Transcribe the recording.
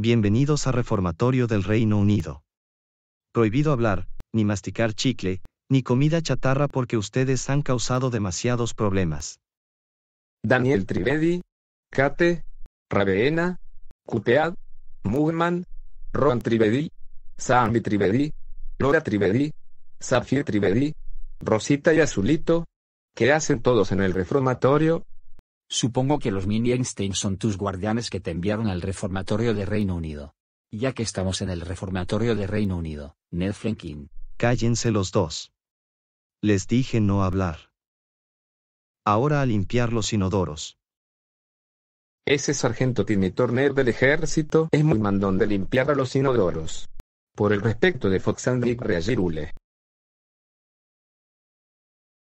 Bienvenidos a Reformatorio del Reino Unido. Prohibido hablar, ni masticar chicle, ni comida chatarra porque ustedes han causado demasiados problemas. Daniel Trivedi, Kate, Rabeena, Kutead, Mugman, Ron Trivedi, Sammy Trivedi, Lora Trivedi, Safir Trivedi, Rosita y Azulito, ¿Qué hacen todos en el reformatorio, Supongo que los mini Einstein son tus guardianes que te enviaron al reformatorio de Reino Unido. Ya que estamos en el reformatorio de Reino Unido, Ned Franklin. Cállense los dos. Les dije no hablar. Ahora a limpiar los inodoros. Ese sargento Timmy Turner del ejército es muy mandón de limpiar a los inodoros. Por el respecto de Fox and Reagirule.